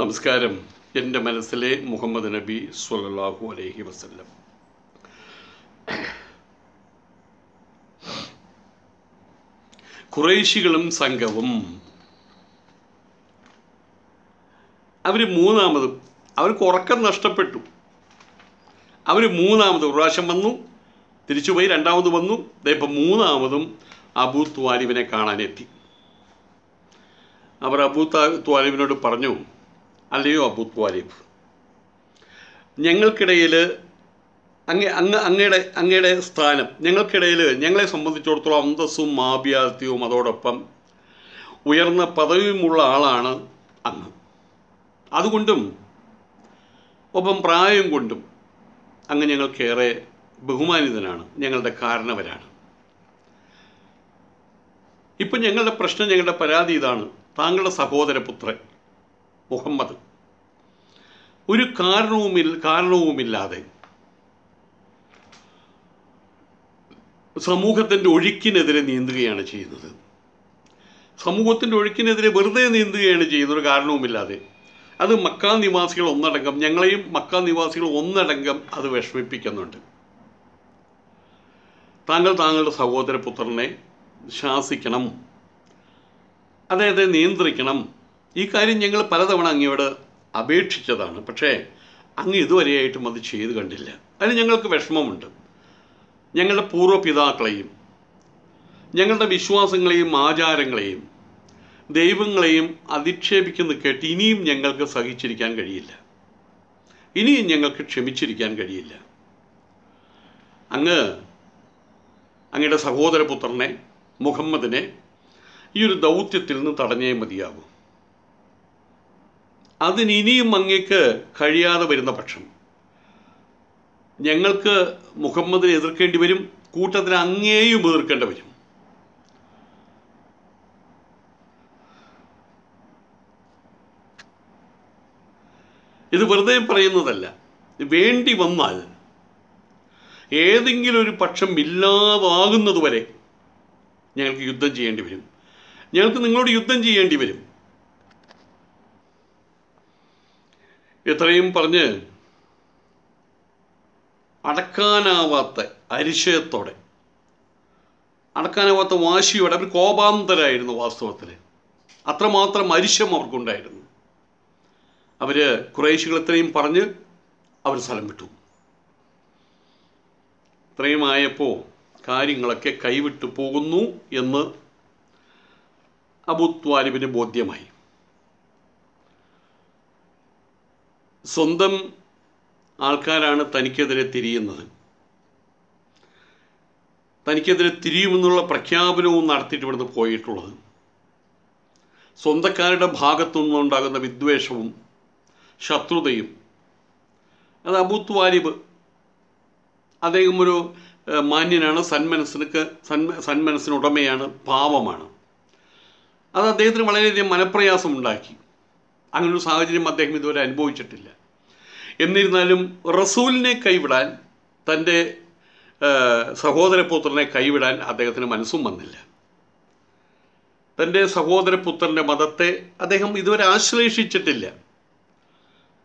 നമസ്കാരം എൻ്റെ മനസ്സിലെ മുഹമ്മദ് നബി സുല്ലാഹു അലൈഹി വസല്ലം കുറേശികളും സംഘവും അവർ മൂന്നാമത് അവർക്ക് ഉറക്കം നഷ്ടപ്പെട്ടു അവർ മൂന്നാമത് പ്രാവശ്യം വന്നു തിരിച്ചുപോയി രണ്ടാമത് വന്നു ഇപ്പം മൂന്നാമതും അബൂ ത്വാലിബിനെ കാണാനെത്തി അവർ അബൂ ത്വാലിബിനോട് പറഞ്ഞു അല്ലയോ അബു ത്വാലിബ് ഞങ്ങൾക്കിടയിൽ അങ്ങേ അങ്ങ് അങ്ങയുടെ അങ്ങയുടെ സ്ഥാനം ഞങ്ങൾക്കിടയിൽ ഞങ്ങളെ സംബന്ധിച്ചിടത്തോളം അന്തസ്സും മാഭ്യാർത്ഥ്യവും അതോടൊപ്പം ഉയർന്ന പദവിയുമുള്ള ആളാണ് അങ്ങ് അതുകൊണ്ടും ഒപ്പം പ്രായം കൊണ്ടും അങ്ങ് ഞങ്ങൾക്കേറെ ബഹുമാനിതനാണ് ഞങ്ങളുടെ കാരണവരാണ് ഇപ്പം ഞങ്ങളുടെ പ്രശ്നം ഞങ്ങളുടെ പരാതി ഇതാണ് താങ്കളുടെ സഹോദരപുത്രൻ മുഹമ്മദ് ഒരു കാരണവുമിൽ കാരണവുമില്ലാതെ സമൂഹത്തിൻ്റെ ഒഴുക്കിനെതിരെ നീന്തുകയാണ് ചെയ്യുന്നത് സമൂഹത്തിൻ്റെ ഒഴുക്കിനെതിരെ വെറുതെ നീന്തുകയാണ് ചെയ്യുന്നത് ഒരു കാരണവുമില്ലാതെ അത് മക്കാ നിവാസികൾ ഒന്നടങ്കം ഞങ്ങളെയും മക്കാ നിവാസികൾ ഒന്നടങ്കം അത് വിഷമിപ്പിക്കുന്നുണ്ട് താങ്കൾ താങ്കളുടെ സഹോദരപുത്രനെ ശാസിക്കണം അദ്ദേഹത്തെ നിയന്ത്രിക്കണം ഈ കാര്യം ഞങ്ങൾ പലതവണ അങ്ങയോട് അപേക്ഷിച്ചതാണ് പക്ഷേ അങ്ങ് ഇതുവരെയായിട്ടും അത് ചെയ്തു കണ്ടില്ല അതിന് ഞങ്ങൾക്ക് വിഷമമുണ്ട് ഞങ്ങളുടെ പൂർവ്വപിതാക്കളെയും ഞങ്ങളുടെ വിശ്വാസങ്ങളെയും ആചാരങ്ങളെയും ദൈവങ്ങളെയും അധിക്ഷേപിക്കുന്ന കേട്ട് ഇനിയും ഞങ്ങൾക്ക് സഹിച്ചിരിക്കാൻ കഴിയില്ല ഇനിയും ഞങ്ങൾക്ക് ക്ഷമിച്ചിരിക്കാൻ കഴിയില്ല അങ്ങ് അങ്ങയുടെ സഹോദരപുത്രനെ മുഹമ്മദിനെ ഈ ഒരു ദൗത്യത്തിൽ നിന്ന് തടഞ്ഞേ മതിയാകും അതിന് ഇനിയും അങ്ങേക്ക് കഴിയാതെ വരുന്ന പക്ഷം ഞങ്ങൾക്ക് മുഹമ്മദിനെ എതിർക്കേണ്ടി വരും കൂട്ടത്തിന് അങ്ങേയും എതിർക്കേണ്ടി വരും ഇത് വെറുതെ പറയുന്നതല്ല വേണ്ടി വന്നാൽ ഏതെങ്കിലും ഒരു പക്ഷം ഇല്ലാതാകുന്നതുവരെ ഞങ്ങൾക്ക് യുദ്ധം ചെയ്യേണ്ടി വരും ഞങ്ങൾക്ക് നിങ്ങളോട് യുദ്ധം ചെയ്യേണ്ടി വരും ഇത്രയും പറഞ്ഞ് അടക്കാനാവാത്ത അരിശയത്തോടെ അടക്കാനാവാത്ത വാശിയോടെ അവർ കോപാന്തരായിരുന്നു വാസ്തവത്തിൽ അത്രമാത്രം അരിശം അവർക്കുണ്ടായിരുന്നു അവർ കുറേശികൾ ഇത്രയും പറഞ്ഞ് അവർ സ്ഥലം വിട്ടു ഇത്രയും ആയപ്പോൾ കാര്യങ്ങളൊക്കെ കൈവിട്ടു പോകുന്നു എന്ന് അബുത്വാലിബിന് ബോധ്യമായി സ്വന്തം ആൾക്കാരാണ് തനിക്കെതിരെ തിരിയുന്നത് തനിക്കെതിരെ തിരിയുമെന്നുള്ള പ്രഖ്യാപനവും നടത്തിയിട്ട് ഇവിടുന്ന് പോയിട്ടുള്ളത് സ്വന്തക്കാരുടെ ഭാഗത്തുനിന്നുണ്ടാകുന്ന വിദ്വേഷവും ശത്രുതയും അത് അബൂത്ത് വാലിബ് അദ്ദേഹം ഒരു മാന്യനാണ് സന്മനസ്സിനൊക്കെ സന്മ സന്മനസ്സിനുടമയാണ് പാവമാണ് അത് അദ്ദേഹത്തിന് വളരെയധികം മനപ്രയാസം ഉണ്ടാക്കി അങ്ങനൊരു സാഹചര്യം അദ്ദേഹം ഇതുവരെ അനുഭവിച്ചിട്ടില്ല എന്നിരുന്നാലും റസൂലിനെ കൈവിടാൻ തൻ്റെ സഹോദരപുത്രനെ കൈവിടാൻ അദ്ദേഹത്തിന് മനസ്സും വന്നില്ല തൻ്റെ സഹോദരപുത്രൻ്റെ മതത്തെ അദ്ദേഹം ഇതുവരെ ആശ്ലേഷിച്ചിട്ടില്ല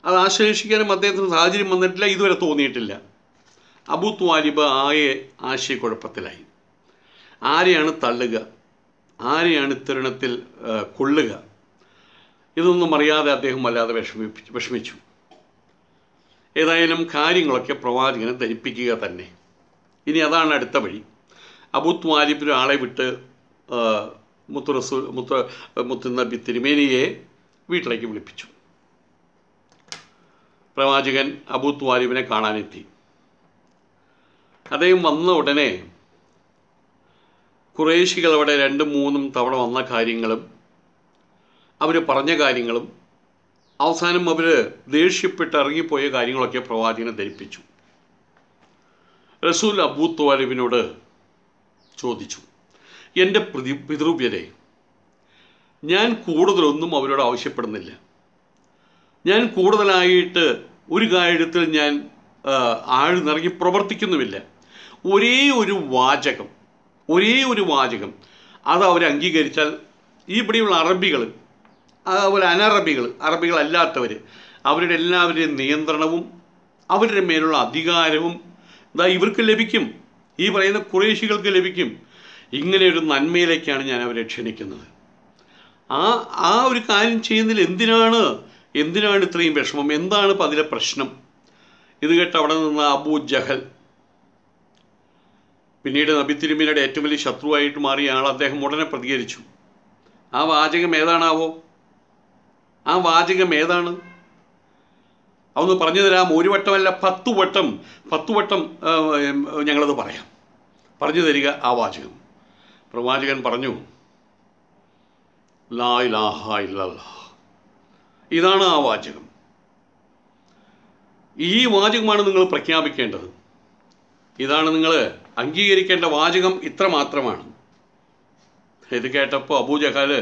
അത് ആശ്ലേഷിക്കാനും അദ്ദേഹത്തിന് സാഹചര്യം വന്നിട്ടില്ല ഇതുവരെ തോന്നിയിട്ടില്ല അബു ത്വാലിബ് ആയെ ആശയക്കുഴപ്പത്തിലായി ആരെയാണ് തള്ളുക ആരെയാണ് ഇത്തരുണത്തിൽ കൊള്ളുക ഇതൊന്നും അറിയാതെ അദ്ദേഹം വല്ലാതെ വിഷമിപ്പിച്ചു വിഷമിച്ചു ഏതായാലും കാര്യങ്ങളൊക്കെ പ്രവാചകനെ ധരിപ്പിക്കുക തന്നെ ഇനി അതാണ് അടുത്ത വഴി അബുത്ത് വാലിബ് ആളെ വിട്ട് മുത്തുറസു മുത്ത മുത്തുനബി തിരുമേനിയെ വീട്ടിലേക്ക് വിളിപ്പിച്ചു പ്രവാചകൻ അബൂത്ത് വാലിബിനെ കാണാനെത്തി അദ്ദേഹം വന്ന ഉടനെ കുറേശികൾ അവിടെ രണ്ടും മൂന്നും തവണ വന്ന കാര്യങ്ങളും അവർ പറഞ്ഞ കാര്യങ്ങളും അവസാനം അവർ ദേഷ്യപ്പെട്ട് ഇറങ്ങിപ്പോയ കാര്യങ്ങളൊക്കെ പ്രവാചകനെ ധരിപ്പിച്ചു റസൂൽ അബൂ ത്വാലിബിനോട് ചോദിച്ചു എൻ്റെ പ്രതി പിതൃപ്യരെ ഞാൻ കൂടുതലൊന്നും അവരോട് ആവശ്യപ്പെടുന്നില്ല ഞാൻ കൂടുതലായിട്ട് ഒരു കാര്യത്തിൽ ഞാൻ ആഴ്ന്നിറങ്ങി പ്രവർത്തിക്കുന്നുമില്ല ഒരേ ഒരു വാചകം ഒരേ ഒരു വാചകം അത് അവർ അംഗീകരിച്ചാൽ ഇവിടെയുള്ള അറബികൾ അതുപോലെ അനറബികൾ അറബികളല്ലാത്തവർ അവരുടെ എല്ലാവരുടെയും നിയന്ത്രണവും അവരുടെ മേലുള്ള അധികാരവും എന്താ ഇവർക്ക് ലഭിക്കും ഈ പറയുന്ന കുറേശികൾക്ക് ലഭിക്കും ഇങ്ങനെയൊരു നന്മയിലേക്കാണ് ഞാൻ അവരെ ക്ഷണിക്കുന്നത് ആ ആ ഒരു കാര്യം ചെയ്യുന്നതിൽ എന്തിനാണ് എന്തിനാണ് ഇത്രയും വിഷമം എന്താണ് ഇപ്പം അതിലെ പ്രശ്നം ഇത് കേട്ട് അവിടെ നിന്ന് അബൂ ജഹൽ പിന്നീട് നബി തിരുമേനിയുടെ ഏറ്റവും വലിയ ശത്രുവായിട്ട് മാറിയ ആൾ അദ്ദേഹം ഉടനെ പ്രതികരിച്ചു ആ വാചകം ഏതാണാവോ ആ വാചകം ഏതാണ് അതൊന്ന് പറഞ്ഞു തരാം ഒരു വട്ടമല്ല പത്ത് വട്ടം പത്ത് വട്ടം ഞങ്ങളത് പറയാം പറഞ്ഞു തരിക ആ വാചകം പ്രവാചകൻ പറഞ്ഞു ലാ ഇലാഹ ഇല്ലല്ലാ ഇതാണ് ആ വാചകം ഈ വാചകമാണ് നിങ്ങൾ പ്രഖ്യാപിക്കേണ്ടത് ഇതാണ് നിങ്ങൾ അംഗീകരിക്കേണ്ട വാചകം ഇത്ര മാത്രമാണ് ഇത് കേട്ടപ്പോൾ അബൂജഹാല്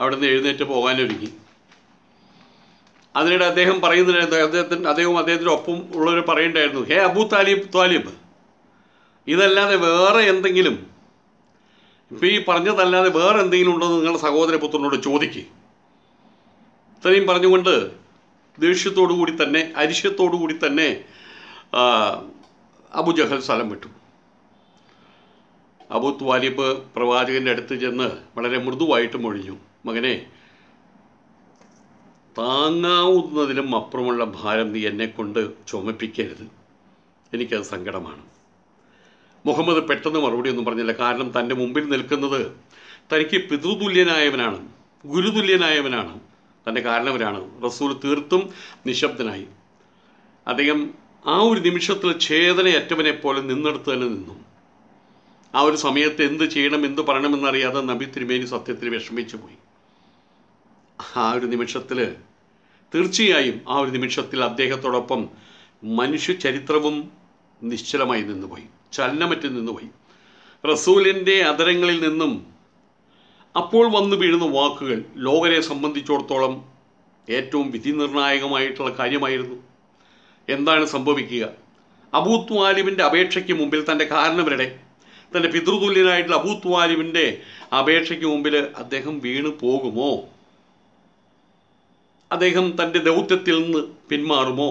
അവിടുന്ന് നിന്ന് എഴുന്നേറ്റ് പോകാനൊരുങ്ങി അതിനിടെ അദ്ദേഹം പറയുന്നുണ്ടായിരുന്നു അദ്ദേഹത്തിന് അദ്ദേഹവും അദ്ദേഹത്തിൻ്റെ ഒപ്പം ഉള്ളവർ പറയണ്ടായിരുന്നു ഹേ അബു താലിബ് താലിബ് ഇതല്ലാതെ വേറെ എന്തെങ്കിലും ഇപ്പം ഈ പറഞ്ഞതല്ലാതെ വേറെ എന്തെങ്കിലും ഉണ്ടോ എന്ന് നിങ്ങളുടെ സഹോദരപുത്രനോട് ചോദിക്ക് ഇത്രയും പറഞ്ഞുകൊണ്ട് ദേഷ്യത്തോടു കൂടി തന്നെ അരിശ്യത്തോടു കൂടി തന്നെ അബുജഹൽ സ്ഥലം വിട്ടു അബു ത്വാലിബ് പ്രവാചകൻ്റെ അടുത്ത് ചെന്ന് വളരെ മൃദുവായിട്ട് മൊഴിഞ്ഞു മകനെ താങ്ങാവുന്നതിലും അപ്പുറമുള്ള ഭാരം നീ എന്നെ കൊണ്ട് ചുമപ്പിക്കരുത് എനിക്കത് സങ്കടമാണ് മുഹമ്മദ് പെട്ടെന്ന് മറുപടി ഒന്നും പറഞ്ഞില്ല കാരണം തൻ്റെ മുമ്പിൽ നിൽക്കുന്നത് തനിക്ക് പിതൃതുല്യനായവനാണ് ഗുരുതുല്യനായവനാണ് തൻ്റെ കാരണവരാണ് റസൂൽ തീർത്തും നിശബ്ദനായി അദ്ദേഹം ആ ഒരു നിമിഷത്തിൽ ഛേദനയറ്റവനെ പോലെ നിന്നെടുത്ത് തന്നെ നിന്നു ആ ഒരു സമയത്ത് എന്ത് ചെയ്യണം എന്ത് പറയണമെന്നറിയാതെ നബി തിരുമേനി സത്യത്തിൽ വിഷമിച്ചു പോയി ആ ഒരു നിമിഷത്തിൽ തീർച്ചയായും ആ ഒരു നിമിഷത്തിൽ അദ്ദേഹത്തോടൊപ്പം മനുഷ്യ ചരിത്രവും നിശ്ചലമായി നിന്നുപോയി ചലനമറ്റ് നിന്നുപോയി റസൂലിൻ്റെ അതരങ്ങളിൽ നിന്നും അപ്പോൾ വന്നു വീഴുന്ന വാക്കുകൾ ലോകരെ സംബന്ധിച്ചിടത്തോളം ഏറ്റവും വിധി നിർണായകമായിട്ടുള്ള കാര്യമായിരുന്നു എന്താണ് സംഭവിക്കുക അബൂ ത്വാലിബിൻ്റെ അപേക്ഷയ്ക്ക് മുമ്പിൽ തൻ്റെ കാരണവരുടെ തൻ്റെ പിതൃതുല്യനായിട്ടുള്ള അബൂ ത്വാലിബിൻ്റെ അപേക്ഷയ്ക്ക് മുമ്പിൽ അദ്ദേഹം വീണു പോകുമോ അദ്ദേഹം തൻ്റെ ദൗത്യത്തിൽ നിന്ന് പിന്മാറുമോ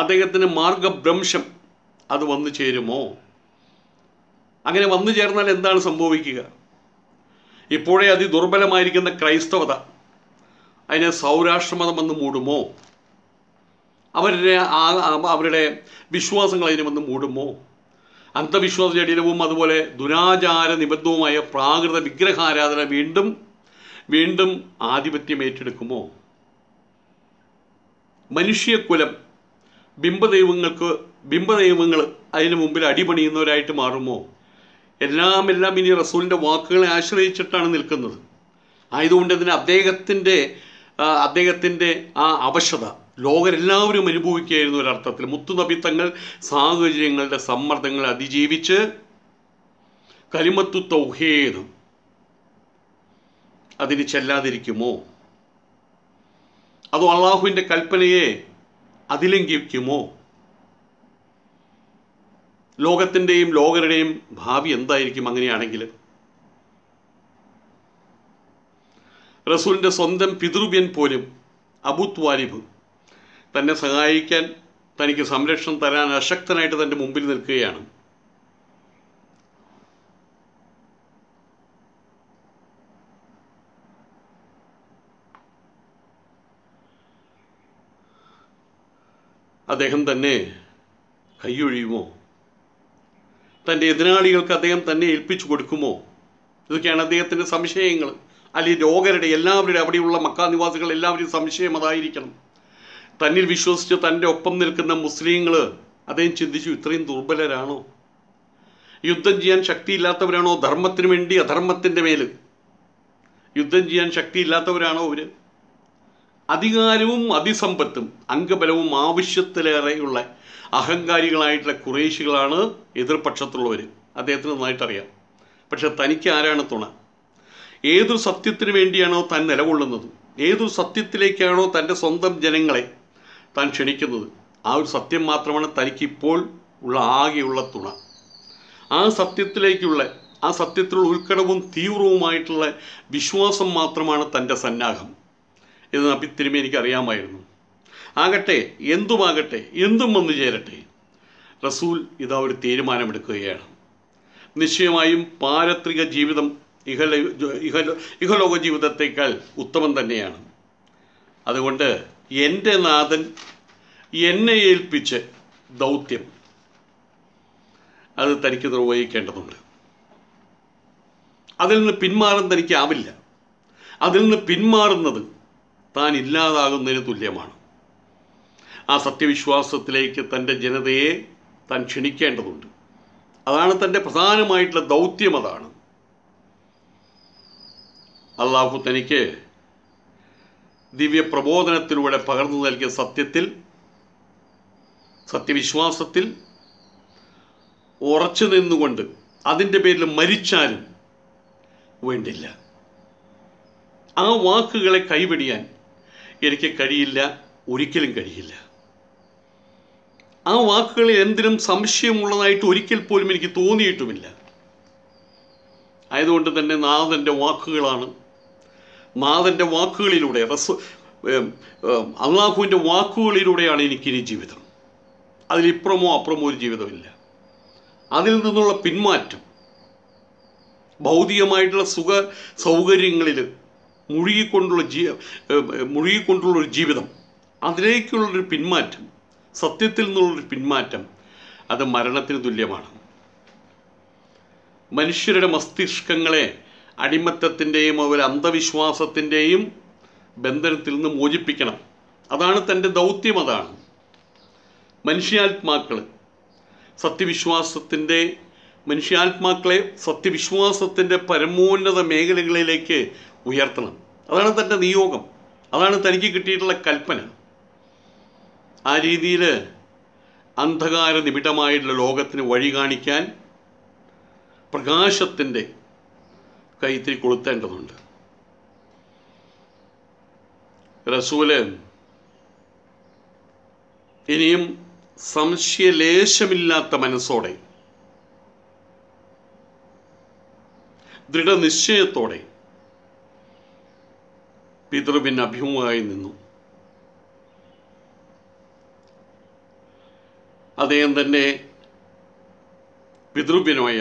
അദ്ദേഹത്തിന് മാർഗഭ്രംശം അത് വന്നു ചേരുമോ അങ്ങനെ വന്നു ചേർന്നാൽ എന്താണ് സംഭവിക്കുക ഇപ്പോഴേ അതിദുർബലമായിരിക്കുന്ന ക്രൈസ്തവത അതിനെ വന്ന് മൂടുമോ അവരുടെ അവരുടെ വിശ്വാസങ്ങൾ അതിനെ വന്ന് മൂടുമോ അന്ധവിശ്വാസ ജടിലവും അതുപോലെ ദുരാചാര നിബദ്ധവുമായ പ്രാകൃത വിഗ്രഹാരാധന വീണ്ടും വീണ്ടും ആധിപത്യം ഏറ്റെടുക്കുമോ മനുഷ്യകുലം ബിംബദൈവങ്ങൾക്ക് ബിംബദൈവങ്ങൾ അതിന് മുമ്പിൽ അടിപണിയുന്നവരായിട്ട് മാറുമോ എല്ലാം എല്ലാം ഇനി റസൂലിൻ്റെ വാക്കുകളെ ആശ്രയിച്ചിട്ടാണ് നിൽക്കുന്നത് ആയതുകൊണ്ട് തന്നെ അദ്ദേഹത്തിൻ്റെ അദ്ദേഹത്തിൻ്റെ ആ അവശത ലോകരെല്ലാവരും അനുഭവിക്കുകയായിരുന്നു ഒരർത്ഥത്തിൽ മുത്തുനബി തങ്ങൾ സാഹചര്യങ്ങളുടെ സമ്മർദ്ദങ്ങൾ അതിജീവിച്ച് കലിമത്തു തൗഹേദ് അതിന് ചെല്ലാതിരിക്കുമോ അതോ അള്ളാഹുവിൻ്റെ കൽപ്പനയെ അതിലംഘിക്കുമോ ലോകത്തിൻ്റെയും ലോകരുടെയും ഭാവി എന്തായിരിക്കും അങ്ങനെയാണെങ്കിൽ റസൂലിൻ്റെ സ്വന്തം പിതൃവ്യൻ പോലും അബു തന്നെ സഹായിക്കാൻ തനിക്ക് സംരക്ഷണം തരാൻ അശക്തനായിട്ട് തൻ്റെ മുമ്പിൽ നിൽക്കുകയാണ് അദ്ദേഹം തന്നെ കൈയൊഴിയുമോ തൻ്റെ എതിരാളികൾക്ക് അദ്ദേഹം തന്നെ ഏൽപ്പിച്ചു കൊടുക്കുമോ ഇതൊക്കെയാണ് അദ്ദേഹത്തിൻ്റെ സംശയങ്ങൾ അല്ലെങ്കിൽ രോഗരുടെ എല്ലാവരുടെ അവിടെയുള്ള മക്കാനിവാസികൾ എല്ലാവരുടെയും സംശയം അതായിരിക്കണം തന്നിൽ വിശ്വസിച്ച് തൻ്റെ ഒപ്പം നിൽക്കുന്ന മുസ്ലിങ്ങൾ അദ്ദേഹം ചിന്തിച്ചു ഇത്രയും ദുർബലരാണോ യുദ്ധം ചെയ്യാൻ ശക്തിയില്ലാത്തവരാണോ ധർമ്മത്തിന് വേണ്ടി അധർമ്മത്തിൻ്റെ മേൽ യുദ്ധം ചെയ്യാൻ ശക്തിയില്ലാത്തവരാണോ അവർ അധികാരവും അതിസമ്പത്തും അംഗബലവും ആവശ്യത്തിലേറെയുള്ള അഹങ്കാരികളായിട്ടുള്ള കുറേശികളാണ് എതിർപക്ഷത്തുള്ളവർ അദ്ദേഹത്തിന് നന്നായിട്ടറിയാം പക്ഷെ തനിക്ക് ആരാണ് തുണ ഏതു സത്യത്തിന് വേണ്ടിയാണോ താൻ നിലകൊള്ളുന്നത് ഏതു സത്യത്തിലേക്കാണോ തൻ്റെ സ്വന്തം ജനങ്ങളെ താൻ ക്ഷണിക്കുന്നത് ആ ഒരു സത്യം മാത്രമാണ് തനിക്കിപ്പോൾ ഉള്ള ആകെയുള്ള തുണ ആ സത്യത്തിലേക്കുള്ള ആ സത്യത്തിലുള്ള ഉത്കടവും തീവ്രവുമായിട്ടുള്ള വിശ്വാസം മാത്രമാണ് തൻ്റെ സന്നാഹം എന്ന് നബി തിരുമി എനിക്കറിയാമായിരുന്നു ആകട്ടെ എന്തുമാകട്ടെ എന്തും വന്നു ചേരട്ടെ റസൂൽ ഇതാ ഒരു തീരുമാനമെടുക്കുകയാണ് നിശ്ചയമായും പാരത്രിക ജീവിതം ഇഹല ഇഹലോക ജീവിതത്തേക്കാൾ ഉത്തമം തന്നെയാണ് അതുകൊണ്ട് എൻ്റെ നാഥൻ എന്നെ ഏൽപ്പിച്ച് ദൗത്യം അത് തനിക്ക് നിർവഹിക്കേണ്ടതുണ്ട് അതിൽ നിന്ന് പിന്മാറാൻ തനിക്കാവില്ല അതിൽ നിന്ന് പിന്മാറുന്നത് താൻ ഇല്ലാതാകുന്നതിന് തുല്യമാണ് ആ സത്യവിശ്വാസത്തിലേക്ക് തൻ്റെ ജനതയെ താൻ ക്ഷണിക്കേണ്ടതുണ്ട് അതാണ് തൻ്റെ പ്രധാനമായിട്ടുള്ള ദൗത്യം അതാണ് അള്ളാഹു തനിക്ക് ദിവ്യപ്രബോധനത്തിലൂടെ പകർന്നു നൽകിയ സത്യത്തിൽ സത്യവിശ്വാസത്തിൽ ഉറച്ചു നിന്നുകൊണ്ട് അതിൻ്റെ പേരിൽ മരിച്ചാലും വേണ്ടില്ല ആ വാക്കുകളെ കൈവെടിയാൻ എനിക്ക് കഴിയില്ല ഒരിക്കലും കഴിയില്ല ആ വാക്കുകളിൽ എന്തിനും സംശയമുള്ളതായിട്ട് ഒരിക്കൽ പോലും എനിക്ക് തോന്നിയിട്ടുമില്ല ആയതുകൊണ്ട് തന്നെ നാഥൻ്റെ വാക്കുകളാണ് നാഥൻ്റെ വാക്കുകളിലൂടെ റസ് അള്ളാഹുവിൻ്റെ വാക്കുകളിലൂടെയാണ് എനിക്കിനി ജീവിതം അതിലിപ്പുറമോ അപ്പുറമോ ഒരു ജീവിതമില്ല അതിൽ നിന്നുള്ള പിന്മാറ്റം ഭൗതികമായിട്ടുള്ള സുഖ സൗകര്യങ്ങളിൽ മുഴുകിക്കൊണ്ടുള്ള ജീ മുഴുകിക്കൊണ്ടുള്ള ഒരു ജീവിതം അതിലേക്കുള്ളൊരു പിന്മാറ്റം സത്യത്തിൽ നിന്നുള്ളൊരു പിന്മാറ്റം അത് മരണത്തിന് തുല്യമാണ് മനുഷ്യരുടെ മസ്തിഷ്കങ്ങളെ അടിമത്തത്തിൻ്റെയും അതുപോലെ അന്ധവിശ്വാസത്തിൻ്റെയും ബന്ധനത്തിൽ നിന്ന് മോചിപ്പിക്കണം അതാണ് തൻ്റെ ദൗത്യം അതാണ് മനുഷ്യാത്മാക്കൾ സത്യവിശ്വാസത്തിൻ്റെ മനുഷ്യാത്മാക്കളെ സത്യവിശ്വാസത്തിൻ്റെ പരമോന്നത മേഖലകളിലേക്ക് ഉയർത്തണം അതാണ് തൻ്റെ നിയോഗം അതാണ് തനിക്ക് കിട്ടിയിട്ടുള്ള കൽപ്പന ആ രീതിയിൽ അന്ധകാര നിബിഡമായിട്ടുള്ള ലോകത്തിന് വഴി കാണിക്കാൻ പ്രകാശത്തിൻ്റെ കൈത്തിരി കൊളുത്തേണ്ടതുണ്ട് റസൂല് ഇനിയും സംശയലേശമില്ലാത്ത മനസ്സോടെ ദൃഢനിശ്ചയത്തോടെ പിതൃവിന് അഭിമുഖമായി നിന്നു അദ്ദേഹം തന്നെ പിതൃവിനുമായ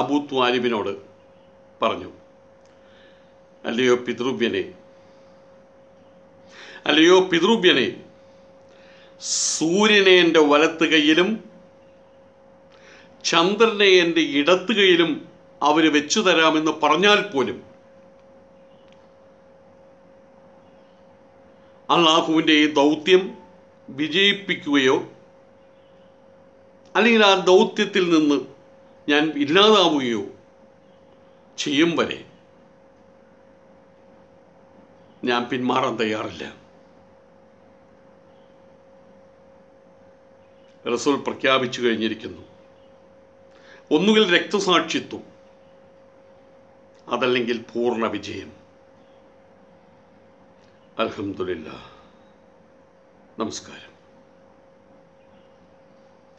അബൂ ത്വാലിബിനോട് പറഞ്ഞു അല്ലയോ പിതൃവ്യനെ അല്ലയോ പിതൃവ്യനെ സൂര്യനെ എൻ്റെ വലത്ത് കൈയിലും ചന്ദ്രനെ എൻ്റെ ഇടത്ത് കൈയിലും അവർ വെച്ചു തരാമെന്ന് പറഞ്ഞാൽ പോലും അള്ളാഹുവിൻ്റെ ഈ ദൗത്യം വിജയിപ്പിക്കുകയോ അല്ലെങ്കിൽ ആ ദൗത്യത്തിൽ നിന്ന് ഞാൻ ഇല്ലാതാവുകയോ ചെയ്യും വരെ ഞാൻ പിന്മാറാൻ തയ്യാറില്ല റസൂൽ പ്രഖ്യാപിച്ചു കഴിഞ്ഞിരിക്കുന്നു ഒന്നുകിൽ രക്തസാക്ഷിത്വം അതല്ലെങ്കിൽ പൂർണ്ണ വിജയം അലഹമുല്ല നമസ്കാരം